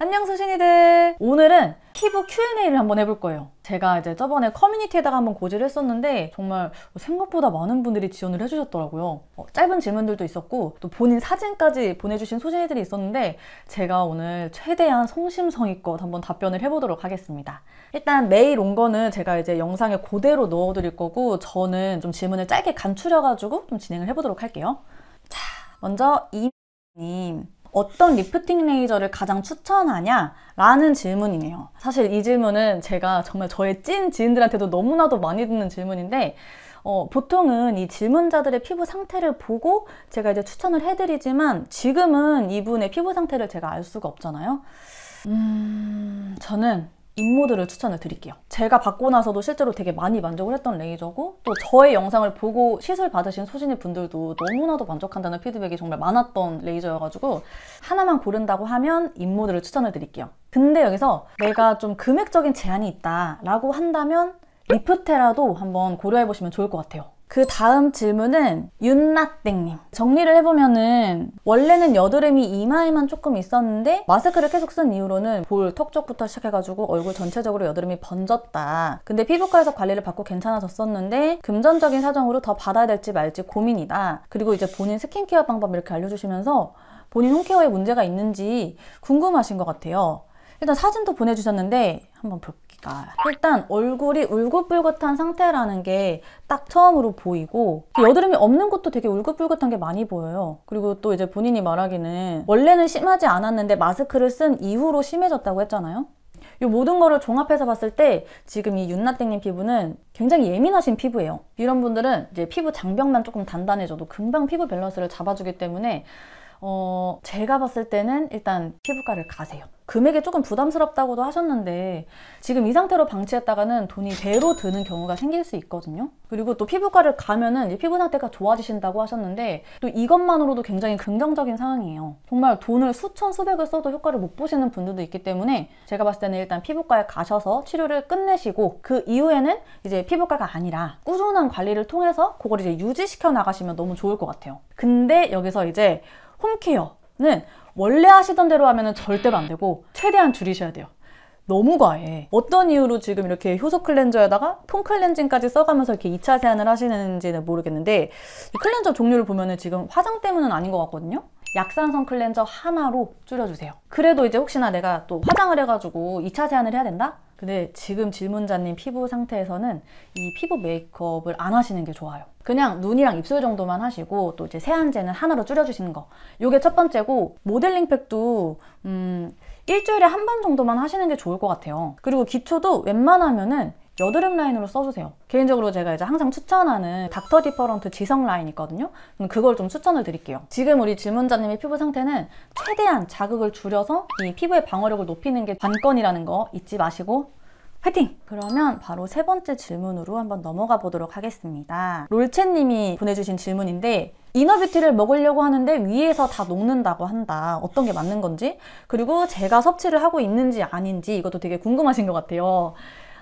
안녕 소신이들! 오늘은 피부 Q&A를 한번 해볼 거예요. 제가 이제 저번에 커뮤니티에다가 한번 고지를 했었는데 정말 생각보다 많은 분들이 지원을 해주셨더라고요. 어, 짧은 질문들도 있었고 또 본인 사진까지 보내주신 소신이들이 있었는데 제가 오늘 최대한 성심성의껏 한번 답변을 해보도록 하겠습니다. 일단 메일 온 거는 제가 이제 영상에 그대로 넣어드릴 거고 저는 좀 질문을 짧게 간추려가지고 좀 진행을 해보도록 할게요. 자, 먼저 이님 어떤 리프팅 레이저를 가장 추천하냐? 라는 질문이네요. 사실 이 질문은 제가 정말 저의 찐 지인들한테도 너무나도 많이 듣는 질문인데 어, 보통은 이 질문자들의 피부 상태를 보고 제가 이제 추천을 해드리지만 지금은 이분의 피부 상태를 제가 알 수가 없잖아요. 음, 저는 임모드를 추천을 드릴게요. 제가 받고 나서도 실제로 되게 많이 만족을 했던 레이저고 또 저의 영상을 보고 시술 받으신 소신이 분들도 너무나도 만족한다는 피드백이 정말 많았던 레이저여가지고 하나만 고른다고 하면 임모드를 추천을 드릴게요. 근데 여기서 내가 좀 금액적인 제한이 있다라고 한다면 리프테라도 한번 고려해보시면 좋을 것 같아요. 그 다음 질문은 윤나땡님 정리를 해보면은 원래는 여드름이 이마에만 조금 있었는데 마스크를 계속 쓴 이후로는 볼, 턱 쪽부터 시작해가지고 얼굴 전체적으로 여드름이 번졌다 근데 피부과에서 관리를 받고 괜찮아졌었는데 금전적인 사정으로 더 받아야 될지 말지 고민이다 그리고 이제 본인 스킨케어 방법 이렇게 알려주시면서 본인 홈케어에 문제가 있는지 궁금하신 것 같아요 일단 사진도 보내주셨는데 한번 볼게요 있을까? 일단 얼굴이 울긋불긋한 상태라는 게 딱 처음으로 보이고 그 여드름이 없는 것도 되게 울긋불긋한 게 많이 보여요. 그리고 또 이제 본인이 말하기는 원래는 심하지 않았는데 마스크를 쓴 이후로 심해졌다고 했잖아요. 이 모든 거를 종합해서 봤을 때 지금 이 윤나땡님 피부는 굉장히 예민하신 피부예요. 이런 분들은 이제 피부 장벽만 조금 단단해져도 금방 피부 밸런스를 잡아주기 때문에 어, 제가 봤을 때는 일단 피부과를 가세요. 금액이 조금 부담스럽다고도 하셨는데 지금 이 상태로 방치했다가는 돈이 배로 드는 경우가 생길 수 있거든요. 그리고 또 피부과를 가면은 피부 상태가 좋아지신다고 하셨는데 또 이것만으로도 굉장히 긍정적인 상황이에요. 정말 돈을 수천 수백을 써도 효과를 못 보시는 분들도 있기 때문에 제가 봤을 때는 일단 피부과에 가셔서 치료를 끝내시고 그 이후에는 이제 피부과가 아니라 꾸준한 관리를 통해서 그걸 이제 유지시켜 나가시면 너무 좋을 것 같아요. 근데 여기서 이제 홈케어는 원래 하시던 대로 하면 절대로 안 되고 최대한 줄이셔야 돼요. 너무 과해. 어떤 이유로 지금 이렇게 효소 클렌저에다가 폼 클렌징까지 써가면서 이렇게 2차 세안을 하시는지는 모르겠는데 이 클렌저 종류를 보면은 지금 화장 때문은 아닌 것 같거든요? 약산성 클렌저 하나로 줄여주세요. 그래도 이제 혹시나 내가 또 화장을 해가지고 2차 세안을 해야 된다? 근데 지금 질문자님 피부 상태에서는 이 피부 메이크업을 안 하시는 게 좋아요. 그냥 눈이랑 입술 정도만 하시고 또 이제 세안제는 하나로 줄여주시는 거. 요게 첫 번째고 모델링 팩도 음 일주일에 한 번 정도만 하시는 게 좋을 것 같아요. 그리고 기초도 웬만하면은 여드름 라인으로 써주세요. 개인적으로 제가 이제 항상 추천하는 닥터 디퍼런트 지성 라인 있거든요. 그걸 좀 추천을 드릴게요. 지금 우리 질문자님의 피부 상태는 최대한 자극을 줄여서 이 피부의 방어력을 높이는 게 관건이라는 거 잊지 마시고 파이팅! 그러면 바로 세 번째 질문으로 한번 넘어가 보도록 하겠습니다. 롤체님이 보내주신 질문인데 이너뷰티를 먹으려고 하는데 위에서 다 녹는다고 한다. 어떤 게 맞는 건지 그리고 제가 섭취를 하고 있는지 아닌지 이것도 되게 궁금하신 것 같아요.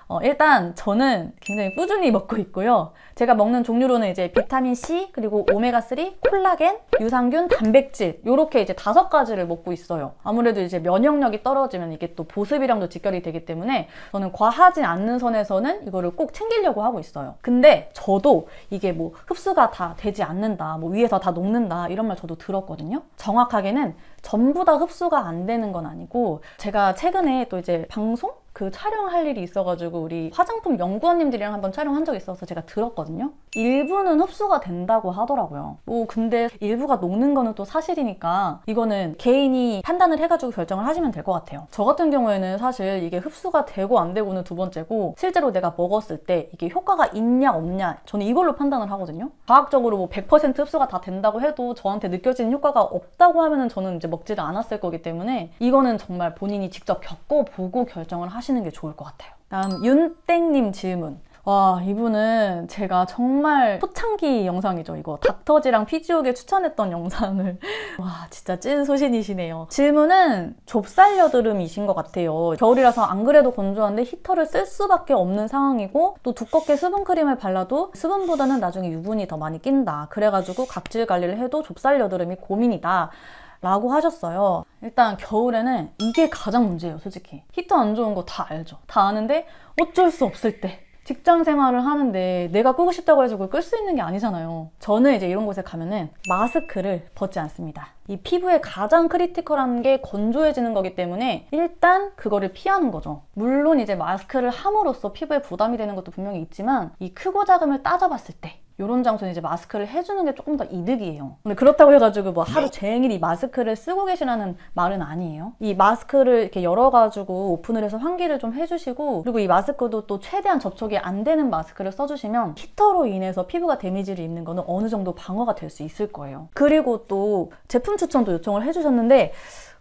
어, 일단 저는 굉장히 꾸준히 먹고 있고요. 제가 먹는 종류로는 이제 비타민C, 그리고 오메가3, 콜라겐, 유산균, 단백질 이렇게 이제 다섯 가지를 먹고 있어요. 아무래도 이제 면역력이 떨어지면 이게 또 보습이랑도 직결이 되기 때문에 저는 과하지 않는 선에서는 이거를 꼭 챙기려고 하고 있어요. 근데 저도 이게 뭐 흡수가 다 되지 않는다, 뭐 위에서 다 녹는다 이런 말 저도 들었거든요. 정확하게는 전부 다 흡수가 안 되는 건 아니고 제가 최근에 또 이제 방송? 그 촬영할 일이 있어가지고 우리 화장품 연구원님들이랑 한번 촬영한 적이 있어서 제가 들었거든요. 일부는 흡수가 된다고 하더라고요. 뭐 근데 일부가 녹는 거는 또 사실이니까 이거는 개인이 판단을 해가지고 결정을 하시면 될 것 같아요. 저 같은 경우에는 사실 이게 흡수가 되고 안 되고는 두 번째고 실제로 내가 먹었을 때 이게 효과가 있냐 없냐 저는 이걸로 판단을 하거든요. 과학적으로 뭐 100% 흡수가 다 된다고 해도 저한테 느껴지는 효과가 없다고 하면은 저는 이제 먹지를 않았을 거기 때문에 이거는 정말 본인이 직접 겪어보고 결정을 하시 하시는 게 좋을 것 같아요. 다음 윤땡님 질문. 와 이분은 제가 정말 초창기 영상이죠 이거 닥터지랑 피지옥에 추천했던 영상을 와 진짜 찐 소신이시네요 질문은 좁쌀 여드름이신 것 같아요 겨울이라서 안 그래도 건조한데 히터를 쓸 수밖에 없는 상황이고 또 두껍게 수분크림을 발라도 수분보다는 나중에 유분이 더 많이 낀다 그래가지고 각질 관리를 해도 좁쌀 여드름이 고민이다 라고 하셨어요 일단 겨울에는 이게 가장 문제예요 솔직히 히터 안 좋은 거 다 알죠 다 아는데 어쩔 수 없을 때 직장 생활을 하는데 내가 끄고 싶다고 해서 그걸 끌 수 있는 게 아니잖아요 저는 이제 이런 곳에 가면은 마스크를 벗지 않습니다 이 피부에 가장 크리티컬한 게 건조해지는 거기 때문에 일단 그거를 피하는 거죠 물론 이제 마스크를 함으로써 피부에 부담이 되는 것도 분명히 있지만 이 크고 작음을 따져봤을 때 이런 장소는 이제 마스크를 해주는 게 조금 더 이득이에요. 근데 그렇다고 해가지고 뭐 하루 종일 네. 이 마스크를 쓰고 계시라는 말은 아니에요. 이 마스크를 이렇게 열어가지고 오픈을 해서 환기를 좀 해주시고 그리고 이 마스크도 또 최대한 접촉이 안 되는 마스크를 써주시면 히터로 인해서 피부가 데미지를 입는 거는 어느 정도 방어가 될 수 있을 거예요. 그리고 또 제품 추천도 요청을 해주셨는데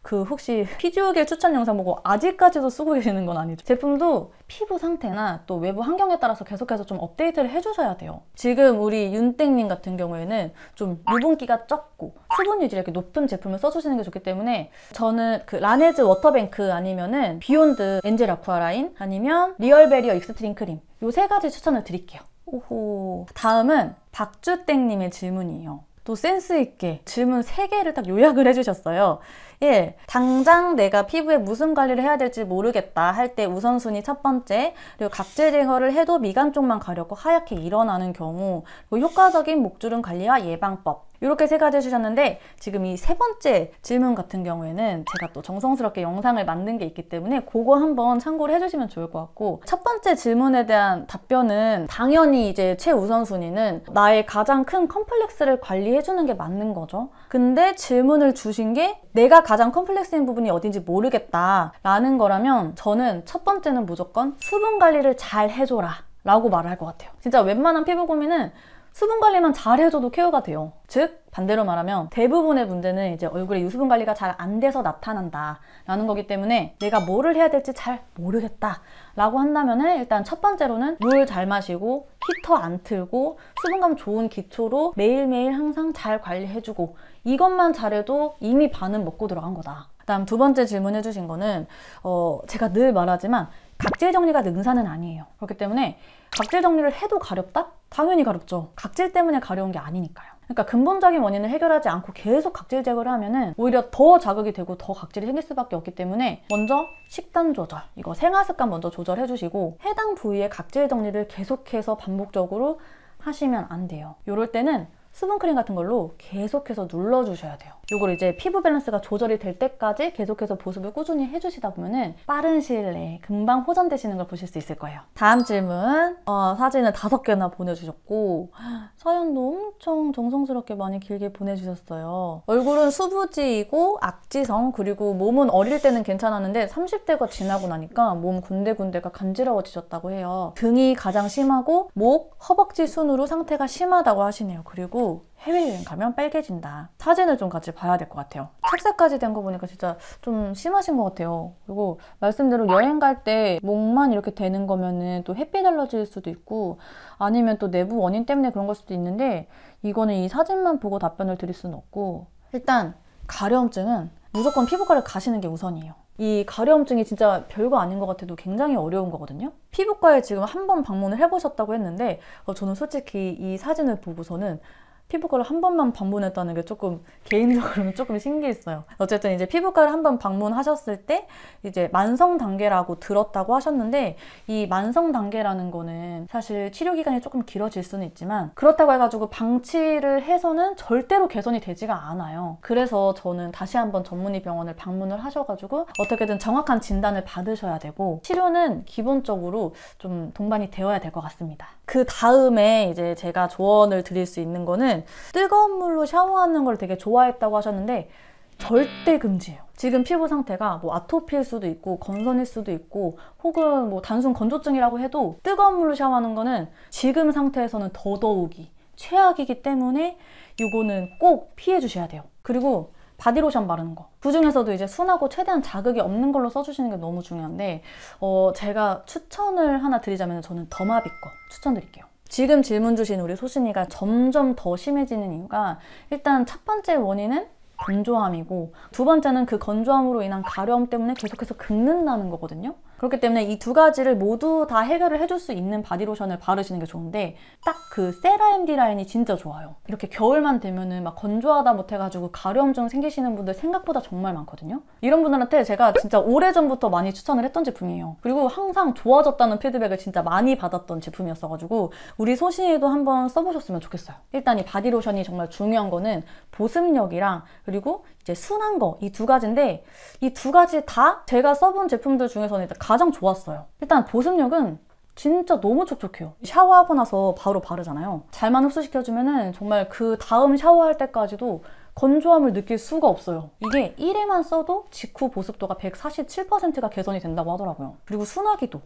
그 혹시 피지오겔 추천 영상 보고 아직까지도 쓰고 계시는 건 아니죠? 제품도 피부 상태나 또 외부 환경에 따라서 계속해서 좀 업데이트를 해주셔야 돼요. 지금 우리 윤땡님 같은 경우에는 좀 유분기가 적고 수분 유지력이 높은 제품을 써주시는 게 좋기 때문에 저는 그 라네즈 워터뱅크 아니면은 비욘드 엔젤 아쿠아 라인 아니면 리얼 베리어 익스트림 크림 요 세 가지 추천을 드릴게요. 오호. 다음은 박주땡님의 질문이에요. 또 센스 있게 질문 3개를 딱 요약을 해주셨어요. 1. 예, 당장 내가 피부에 무슨 관리를 해야 될지 모르겠다 할 때 우선순위 첫 번째 그리고 각질 제거를 해도 미간 쪽만 가렵고 하얗게 일어나는 경우 뭐 효과적인 목주름 관리와 예방법 이렇게 세 가지 해주셨는데 지금 이 세 번째 질문 같은 경우에는 제가 또 정성스럽게 영상을 만든 게 있기 때문에 그거 한번 참고를 해주시면 좋을 것 같고 첫 번째 질문에 대한 답변은 당연히 이제 최우선순위는 나의 가장 큰 컴플렉스를 관리해주는 게 맞는 거죠. 근데 질문을 주신 게 내가 가장 컴플렉스인 부분이 어딘지 모르겠다 라는 거라면 저는 첫 번째는 무조건 수분 관리를 잘 해줘라 라고 말할 것 같아요. 진짜 웬만한 피부 고민은 수분 관리만 잘 해줘도 케어가 돼요. 즉 반대로 말하면 대부분의 문제는 이제 얼굴에 유수분 관리가 잘 안 돼서 나타난다 라는 거기 때문에 내가 뭐를 해야 될지 잘 모르겠다 라고 한다면 일단 첫 번째로는 물 잘 마시고 히터 안 틀고 수분감 좋은 기초로 매일매일 항상 잘 관리해주고 이것만 잘해도 이미 반은 먹고 들어간 거다. 그다음 두 번째 질문해 주신 거는 어, 제가 늘 말하지만 각질 정리가 능사는 아니에요. 그렇기 때문에 각질 정리를 해도 가렵다? 당연히 가렵죠. 각질 때문에 가려운 게 아니니까요. 그러니까 근본적인 원인을 해결하지 않고 계속 각질 제거를 하면은 오히려 더 자극이 되고 더 각질이 생길 수밖에 없기 때문에 먼저 식단 조절, 이거 생화습관 먼저 조절해 주시고 해당 부위의 각질 정리를 계속해서 반복적으로 하시면 안 돼요. 이럴 때는 수분크림 같은 걸로 계속해서 눌러주셔야 돼요. 이걸 이제 피부 밸런스가 조절이 될 때까지 계속해서 보습을 꾸준히 해주시다 보면은 빠른 시일 내에 금방 호전되시는 걸 보실 수 있을 거예요. 다음 질문 어, 사진을 다섯 개나 보내주셨고 사연도 엄청 정성스럽게 많이 길게 보내주셨어요. 얼굴은 수부지이고 악지성 그리고 몸은 어릴 때는 괜찮았는데 30대가 지나고 나니까 몸 군데군데가 간지러워지셨다고 해요. 등이 가장 심하고 목, 허벅지 순으로 상태가 심하다고 하시네요. 그리고 해외여행 가면 빨개진다. 사진을 좀 같이 봐야 될 것 같아요. 착색까지 된 거 보니까 진짜 좀 심하신 것 같아요. 그리고 말씀대로 여행 갈 때 목만 이렇게 되는 거면은 또 햇빛 알러지일 수도 있고 아니면 또 내부 원인 때문에 그런 걸 수도 있는데 이거는 이 사진만 보고 답변을 드릴 수는 없고 일단 가려움증은 무조건 피부과를 가시는 게 우선이에요. 이 가려움증이 진짜 별거 아닌 것 같아도 굉장히 어려운 거거든요. 피부과에 지금 한 번 방문을 해보셨다고 했는데 어, 저는 솔직히 이 사진을 보고서는 피부과를 한 번만 방문했다는 게 조금 개인적으로는 조금 신기했어요. 어쨌든 이제 피부과를 한 번 방문하셨을 때 이제 만성 단계라고 들었다고 하셨는데 이 만성 단계라는 거는 사실 치료 기간이 조금 길어질 수는 있지만 그렇다고 해가지고 방치를 해서는 절대로 개선이 되지가 않아요. 그래서 저는 다시 한번 전문의 병원을 방문을 하셔가지고 어떻게든 정확한 진단을 받으셔야 되고 치료는 기본적으로 좀 동반이 되어야 될 것 같습니다. 그 다음에 이제 제가 조언을 드릴 수 있는 거는 뜨거운 물로 샤워하는 걸 되게 좋아했다고 하셨는데 절대 금지예요. 지금 피부 상태가 뭐 아토피일 수도 있고 건선일 수도 있고 혹은 뭐 단순 건조증이라고 해도 뜨거운 물로 샤워하는 거는 지금 상태에서는 더더욱이 최악이기 때문에 이거는 꼭 피해 주셔야 돼요. 그리고 바디로션 바르는 거. 그 중에서도 이제 순하고 최대한 자극이 없는 걸로 써주시는 게 너무 중요한데 어, 제가 추천을 하나 드리자면 저는 더마비 거 추천드릴게요. 지금 질문 주신 우리 소신이가 점점 더 심해지는 이유가 일단 첫 번째 원인은 건조함이고 두 번째는 그 건조함으로 인한 가려움 때문에 계속해서 긁는다는 거거든요. 그렇기 때문에 이 두 가지를 모두 다 해결을 해줄 수 있는 바디로션을 바르시는 게 좋은데 딱 그 세라 MD 라인이 진짜 좋아요. 이렇게 겨울만 되면은 막 건조하다 못해가지고 가려움증 생기시는 분들 생각보다 정말 많거든요. 이런 분들한테 제가 진짜 오래전부터 많이 추천을 했던 제품이에요. 그리고 항상 좋아졌다는 피드백을 진짜 많이 받았던 제품이었어가지고 우리 소신이도 한번 써보셨으면 좋겠어요. 일단 이 바디로션이 정말 중요한 거는 보습력이랑 그리고 이제 순한 거 이 두 가지인데 이 두 가지 다 제가 써본 제품들 중에서는 가장 좋았어요. 일단 보습력은 진짜 너무 촉촉해요. 샤워하고 나서 바로 바르잖아요. 잘만 흡수시켜주면 은 정말 그 다음 샤워할 때까지도 건조함을 느낄 수가 없어요. 이게 1회만 써도 직후 보습도가 147%가 개선이 된다고 하더라고요. 그리고 순하기도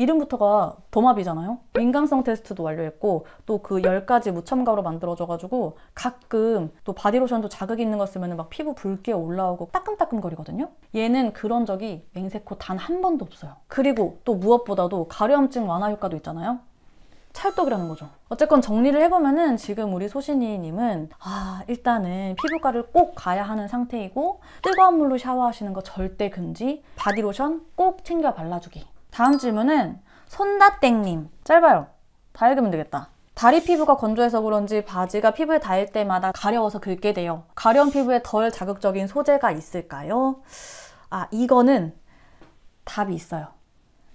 이름부터가 도마비잖아요 민감성 테스트도 완료했고 또그 10가지 무첨가로 만들어져가지고 가끔 또 바디로션도 자극이 있는 거 쓰면 막 피부 붉게 올라오고 따끔따끔 거리거든요. 얘는 그런 적이 맹세코 단 한 번도 없어요. 그리고 또 무엇보다도 가려움증 완화 효과도 있잖아요. 찰떡이라는 거죠. 어쨌건 정리를 해보면은 지금 우리 소신이님은 아 일단은 피부과를 꼭 가야 하는 상태이고 뜨거운 물로 샤워하시는 거 절대 금지 바디로션 꼭 챙겨 발라주기 다음 질문은 손다땡님 짧아요 다 읽으면 되겠다 다리 피부가 건조해서 그런지 바지가 피부에 닿을 때마다 가려워서 긁게 돼요 가려운 피부에 덜 자극적인 소재가 있을까요? 아 이거는 답이 있어요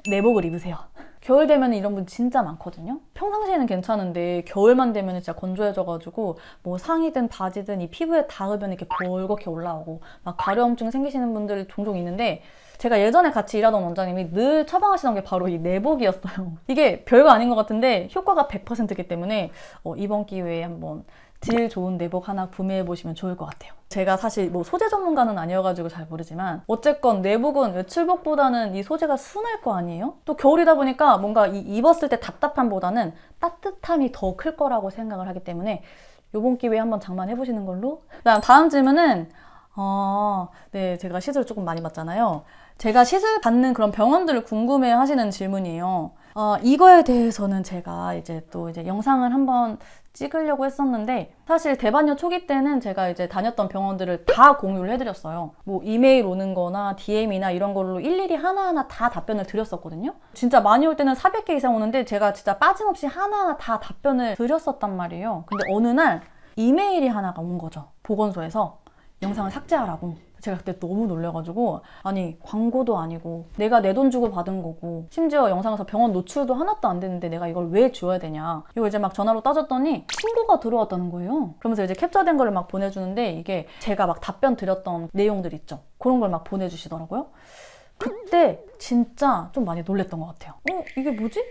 내복을 입으세요 겨울 되면 이런 분 진짜 많거든요. 평상시에는 괜찮은데 겨울만 되면 진짜 건조해져가지고 뭐 상의든 바지든 이 피부에 닿으면 이렇게 벌겋게 올라오고 막 가려움증 생기시는 분들 종종 있는데 제가 예전에 같이 일하던 원장님이 늘 처방하시던 게 바로 이 내복이었어요. 이게 별거 아닌 것 같은데 효과가 100%이기 때문에 어, 이번 기회에 한번 질 좋은 내복 하나 구매해 보시면 좋을 것 같아요. 제가 사실 뭐 소재 전문가는 아니어가지고 잘 모르지만 어쨌건 내복은 외출복보다는 이 소재가 순할 거 아니에요? 또 겨울이다 보니까 뭔가 이 입었을 때 답답함보다는 따뜻함이 더 클 거라고 생각을 하기 때문에 요번 기회에 한번 장만해보시는 걸로 그다음 다음 질문은 어, 네 제가 시술 을 조금 많이 받잖아요 제가 시술 받는 그런 병원들을 궁금해 하시는 질문이에요 어, 이거에 대해서는 제가 이제 또 이제 영상을 한번 찍으려고 했었는데 사실 대반여 초기 때는 제가 이제 다녔던 병원들을 다 공유를 해드렸어요. 뭐 이메일 오는 거나 DM이나 이런 걸로 일일이 하나하나 다 답변을 드렸었거든요. 진짜 많이 올 때는 400개 이상 오는데 제가 진짜 빠짐없이 하나하나 다 답변을 드렸었단 말이에요. 근데 어느 날 이메일이 하나가 온 거죠. 보건소에서 영상을 삭제하라고. 제가 그때 너무 놀래가지고 아니 광고도 아니고 내가 내 돈 주고 받은 거고 심지어 영상에서 병원 노출도 하나도 안 됐는데 내가 이걸 왜 줘야 되냐 이거 이제 막 전화로 따졌더니 신고가 들어왔다는 거예요 그러면서 이제 캡처된 걸 막 보내주는데 이게 제가 막 답변 드렸던 내용들 있죠 그런 걸 막 보내주시더라고요 그때 진짜 좀 많이 놀랬던 것 같아요 어? 이게 뭐지?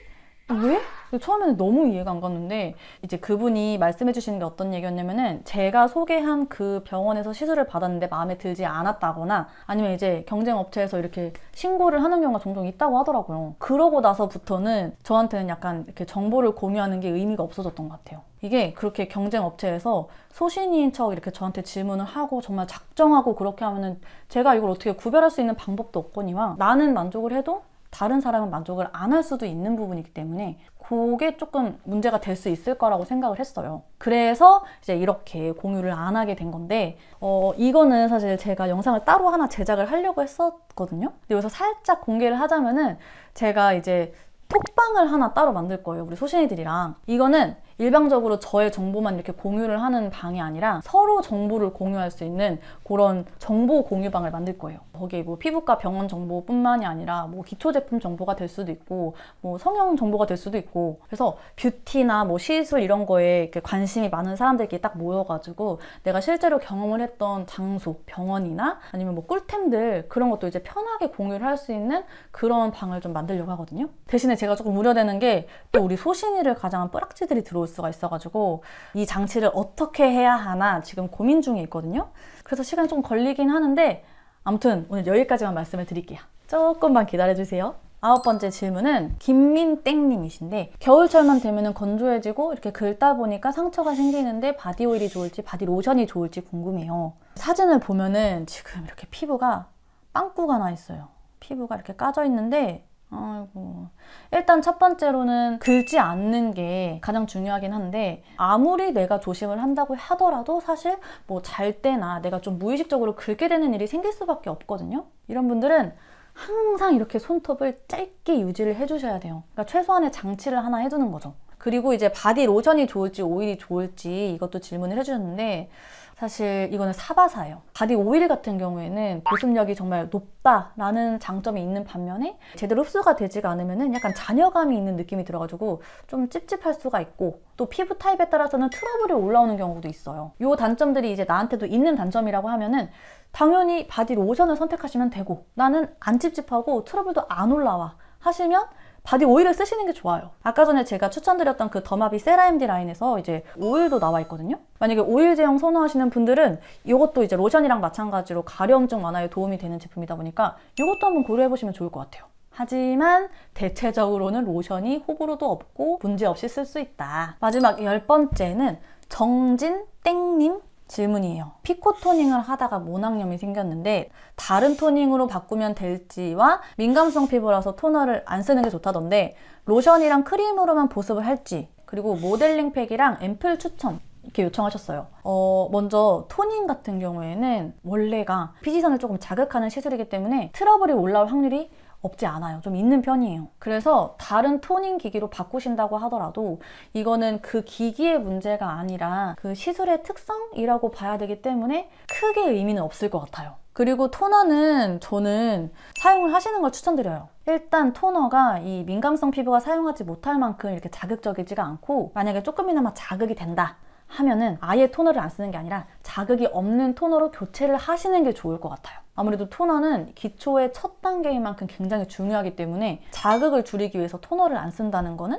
왜? 아, 처음에는 너무 이해가 안 갔는데 이제 그분이 말씀해 주시는 게 어떤 얘기였냐면은 제가 소개한 그 병원에서 시술을 받았는데 마음에 들지 않았다거나 아니면 이제 경쟁업체에서 이렇게 신고를 하는 경우가 종종 있다고 하더라고요. 그러고 나서부터는 저한테는 약간 이렇게 정보를 공유하는 게 의미가 없어졌던 것 같아요. 이게 그렇게 경쟁업체에서 소신인 척 이렇게 저한테 질문을 하고 정말 작정하고 그렇게 하면은 제가 이걸 어떻게 구별할 수 있는 방법도 없거니와 나는 만족을 해도 다른 사람은 만족을 안 할 수도 있는 부분이기 때문에 그게 조금 문제가 될 수 있을 거라고 생각을 했어요. 그래서 이제 이렇게 공유를 안 하게 된 건데 어, 이거는 사실 제가 영상을 따로 하나 제작을 하려고 했었거든요. 근데 여기서 살짝 공개를 하자면은 제가 이제 톡방을 하나 따로 만들 거예요. 우리 소신이들이랑. 이거는 일방적으로 저의 정보만 이렇게 공유를 하는 방이 아니라 서로 정보를 공유할 수 있는 그런 정보 공유방을 만들 거예요. 거기에 뭐 피부과 병원 정보뿐만이 아니라 뭐 기초 제품 정보가 될 수도 있고 뭐 성형 정보가 될 수도 있고 그래서 뷰티나 뭐 시술 이런 거에 관심이 많은 사람들끼리 딱 모여가지고 내가 실제로 경험을 했던 장소, 병원이나 아니면 뭐 꿀템들 그런 것도 이제 편하게 공유를 할 수 있는 그런 방을 좀 만들려고 하거든요. 대신에 제가 조금 우려되는 게 또 우리 소신이를 가장한 뿌락지들이 들어 들어 수가 있어가지고 이 장치를 어떻게 해야 하나 지금 고민 중에 있거든요. 그래서 시간이 좀 걸리긴 하는데 아무튼 오늘 여기까지만 말씀을 드릴게요. 조금만 기다려주세요. 아홉 번째 질문은 김민땡님이신데 겨울철만 되면 건조해지고 이렇게 긁다 보니까 상처가 생기는데 바디 오일이 좋을지 바디 로션이 좋을지 궁금해요. 사진을 보면은 지금 이렇게 피부가 빵꾸가 나 있어요. 피부가 이렇게 까져 있는데 아이고. 일단 첫 번째로는 긁지 않는 게 가장 중요하긴 한데 아무리 내가 조심을 한다고 하더라도 사실 뭐 잘 때나 내가 좀 무의식적으로 긁게 되는 일이 생길 수밖에 없거든요. 이런 분들은 항상 이렇게 손톱을 짧게 유지를 해주셔야 돼요. 그러니까 최소한의 장치를 하나 해두는 거죠. 그리고 이제 바디 로션이 좋을지 오일이 좋을지 이것도 질문을 해주셨는데 사실 이거는 사바사예요. 바디 오일 같은 경우에는 보습력이 정말 높다라는 장점이 있는 반면에 제대로 흡수가 되지가 않으면 약간 잔여감이 있는 느낌이 들어가지고 좀 찝찝할 수가 있고 또 피부 타입에 따라서는 트러블이 올라오는 경우도 있어요. 이 단점들이 이제 나한테도 있는 단점이라고 하면은 당연히 바디 로션을 선택하시면 되고 나는 안 찝찝하고 트러블도 안 올라와 하시면 바디 오일을 쓰시는 게 좋아요. 아까 전에 제가 추천드렸던 그 더마비 세라 엠디 라인에서 이제 오일도 나와 있거든요. 만약에 오일 제형 선호하시는 분들은 이것도 이제 로션이랑 마찬가지로 가려움증 완화에 도움이 되는 제품이다 보니까 이것도 한번 고려해보시면 좋을 것 같아요. 하지만 대체적으로는 로션이 호불호도 없고 문제없이 쓸 수 있다. 마지막 열 번째는 정진 땡님 질문이에요. 피코 토닝을 하다가 모낭염이 생겼는데 다른 토닝으로 바꾸면 될지와 민감성 피부라서 토너를 안 쓰는 게 좋다던데 로션이랑 크림으로만 보습을 할지 그리고 모델링 팩이랑 앰플 추천 이렇게 요청하셨어요. 어, 먼저 토닝 같은 경우에는 원래가 피지선을 조금 자극하는 시술이기 때문에 트러블이 올라올 확률이 없지 않아요. 좀 있는 편이에요. 그래서 다른 토닝 기기로 바꾸신다고 하더라도 이거는 그 기기의 문제가 아니라 그 시술의 특성이라고 봐야 되기 때문에 크게 의미는 없을 것 같아요. 그리고 토너는 저는 사용을 하시는 걸 추천드려요. 일단 토너가 이 민감성 피부가 사용하지 못할 만큼 이렇게 자극적이지가 않고 만약에 조금이나마 자극이 된다 하면은 아예 토너를 안 쓰는 게 아니라 자극이 없는 토너로 교체를 하시는 게 좋을 것 같아요. 아무래도 토너는 기초의 첫 단계인 만큼 굉장히 중요하기 때문에 자극을 줄이기 위해서 토너를 안 쓴다는 거는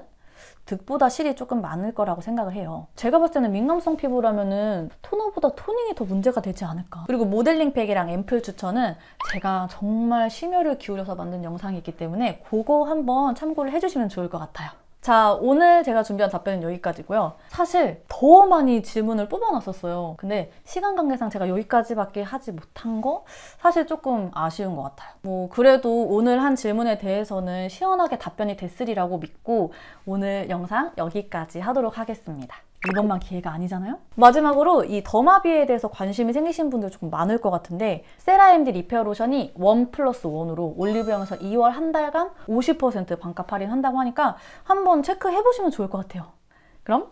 득보다 실이 조금 많을 거라고 생각을 해요. 제가 봤을 때는 민감성 피부라면은 토너보다 토닝이 더 문제가 되지 않을까. 그리고 모델링 팩이랑 앰플 추천은 제가 정말 심혈을 기울여서 만든 영상이 있기 때문에 그거 한번 참고를 해주시면 좋을 것 같아요. 자 오늘 제가 준비한 답변은 여기까지고요 사실 더 많이 질문을 뽑아놨었어요 근데 시간 관계상 제가 여기까지밖에 하지 못한 거 사실 조금 아쉬운 것 같아요 뭐 그래도 오늘 한 질문에 대해서는 시원하게 답변이 됐으리라고 믿고 오늘 영상 여기까지 하도록 하겠습니다 이번만 기회가 아니잖아요? 마지막으로 이 더마비에 대해서 관심이 생기신 분들 조금 많을 것 같은데 세라MD 리페어 로션이 원 플러스 원으로 올리브영에서 2월 한 달간 50% 반값 할인한다고 하니까 한번 체크해보시면 좋을 것 같아요. 그럼